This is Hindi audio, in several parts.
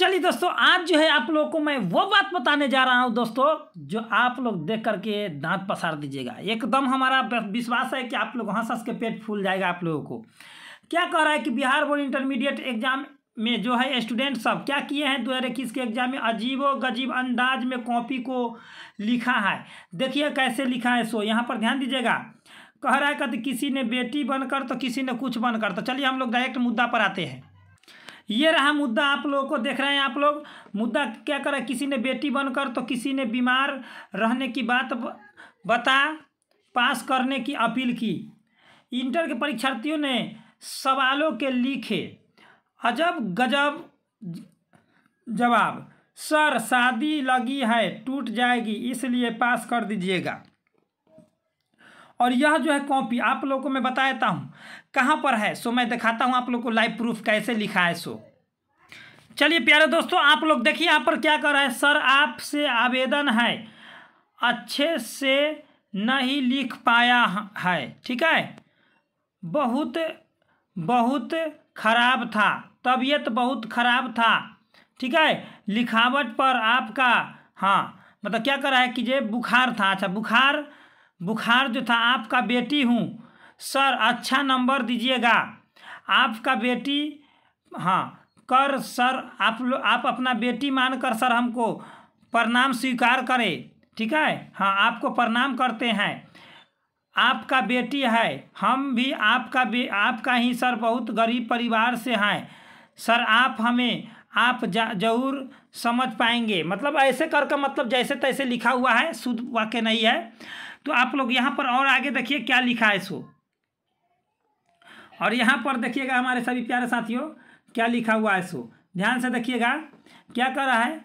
चलिए दोस्तों आज जो है आप लोगों को मैं वो बात बताने जा रहा हूँ दोस्तों जो आप लोग देख करके दांत पसार दीजिएगा एकदम हमारा विश्वास है कि आप लोग हंस हंस के पेट फूल जाएगा आप लोगों को क्या कह रहा है कि बिहार बोर्ड इंटरमीडिएट एग्जाम में जो है स्टूडेंट सब क्या किए हैं दो हज़ार इक्कीस के एग्जाम में अजीबो गजीब अंदाज में कॉपी को लिखा है देखिए कैसे लिखा है सो यहाँ पर ध्यान दीजिएगा कह रहा है कि किसी ने बेटी बनकर तो किसी ने कुछ बनकर तो चलिए हम लोग डायरेक्ट मुद्दा पर आते हैं ये रहा मुद्दा आप लोगों को देख रहे हैं आप लोग मुद्दा क्या करा किसी ने बेटी बनकर तो किसी ने बीमार रहने की बात बता पास करने की अपील की इंटर के परीक्षार्थियों ने सवालों के लिखे अजब गजब जवाब सर शादी लगी है टूट जाएगी इसलिए पास कर दीजिएगा और यह जो है कॉपी आप लोग को मैं बताता हूँ कहाँ पर है सो मैं दिखाता हूँ आप लोग को लाइव प्रूफ कैसे लिखा है सो चलिए प्यारे दोस्तों आप लोग देखिए यहाँ पर क्या कर रहा है सर आपसे आवेदन है अच्छे से नहीं लिख पाया है ठीक है बहुत बहुत खराब था तबीयत बहुत खराब था ठीक है लिखावट पर आपका हाँ मतलब क्या कर रहा है कि ये बुखार था अच्छा बुखार बुखार जो था आपका बेटी हूँ सर अच्छा नंबर दीजिएगा आपका बेटी हाँ कर सर आप लोग आप अपना बेटी मानकर सर हमको प्रणाम स्वीकार करें ठीक है हाँ आपको प्रणाम करते हैं आपका बेटी है हम भी आपका बे आपका ही सर बहुत गरीब परिवार से हैं सर आप हमें आप जरूर समझ पाएंगे मतलब ऐसे करके मतलब जैसे तैसे लिखा हुआ है शुद्ध वाक्य नहीं है तो आप लोग यहाँ पर और आगे देखिए क्या लिखा है इसको और यहाँ पर देखिएगा हमारे सभी प्यारे साथियों क्या लिखा हुआ है इसको ध्यान से देखिएगा क्या कह रहा है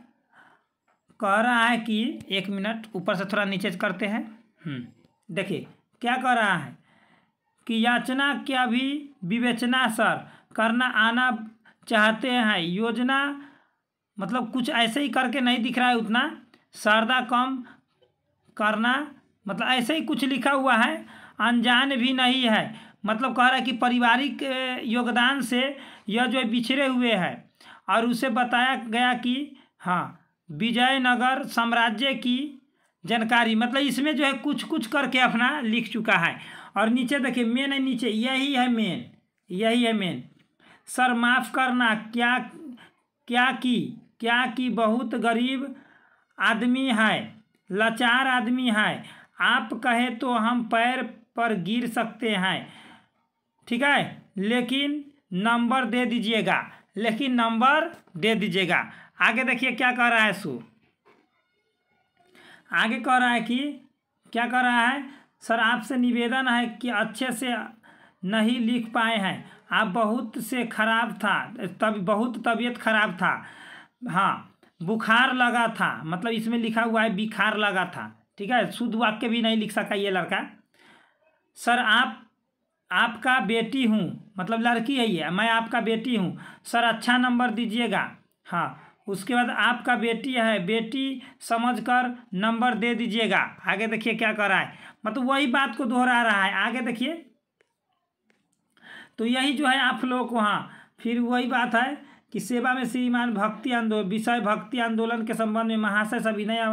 कह रहा है कि एक मिनट ऊपर से थोड़ा नीचे करते हैं हम्म, देखिए क्या कह रहा है कि याचना क्या भी विवेचना सर करना आना चाहते हैं योजना मतलब कुछ ऐसे ही करके नहीं दिख रहा है उतना शारदा कम करना मतलब ऐसे ही कुछ लिखा हुआ है अनजान भी नहीं है मतलब कह रहा है कि पारिवारिक योगदान से यह जो बिछड़े हुए है और उसे बताया गया कि हाँ विजयनगर साम्राज्य की जानकारी मतलब इसमें जो है कुछ कुछ करके अपना लिख चुका है और नीचे देखिए मेन है नीचे यही है मेन यही है मेन सर माफ़ करना क्या क्या की क्या की बहुत गरीब आदमी है लाचार आदमी है आप कहें तो हम पैर पर गिर सकते हैं ठीक है लेकिन नंबर दे दीजिएगा लेकिन नंबर दे दीजिएगा आगे देखिए क्या कह रहा है सु आगे कह रहा है कि क्या कह रहा है सर आपसे निवेदन है कि अच्छे से नहीं लिख पाए हैं आप बहुत से खराब था तब बहुत तबीयत खराब था हाँ बुखार लगा था मतलब इसमें लिखा हुआ है बिखार लगा था ठीक है शुद्ध वाक्य भी नहीं लिख सका ये लड़का सर आप आपका बेटी हूँ मतलब लड़की है ये मैं आपका बेटी हूँ सर अच्छा नंबर दीजिएगा हाँ उसके बाद आपका बेटी है बेटी समझकर नंबर दे दीजिएगा आगे देखिए क्या कर रहा है मतलब वही बात को दोहरा रहा है आगे देखिए तो यही जो है आप लोगों को हाँ फिर वही बात है कि सेवा में श्रीमान भक्ति आंदोलन विषय भक्ति आंदोलन के संबंध में महाशय अभिनय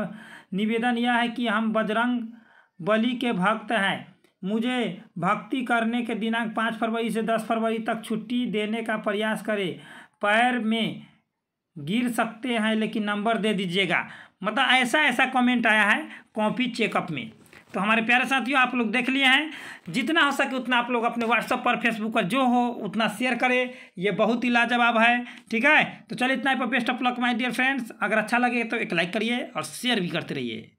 निवेदन यह है कि हम बजरंग बलि के भक्त हैं मुझे भक्ति करने के दिनांक पाँच फरवरी से दस फरवरी तक छुट्टी देने का प्रयास करें पैर में गिर सकते हैं लेकिन नंबर दे दीजिएगा मतलब ऐसा ऐसा कमेंट आया है कॉपी चेकअप में तो हमारे प्यारे साथियों आप लोग देख लिए हैं जितना हो सके उतना आप लोग अपने व्हाट्सअप पर फेसबुक पर जो हो उतना शेयर करें ये बहुत ही लाजवाब है ठीक है तो चलिए इतना ही पर best of luck my dear friends अगर अच्छा लगे तो एक लाइक करिए और शेयर भी करते रहिए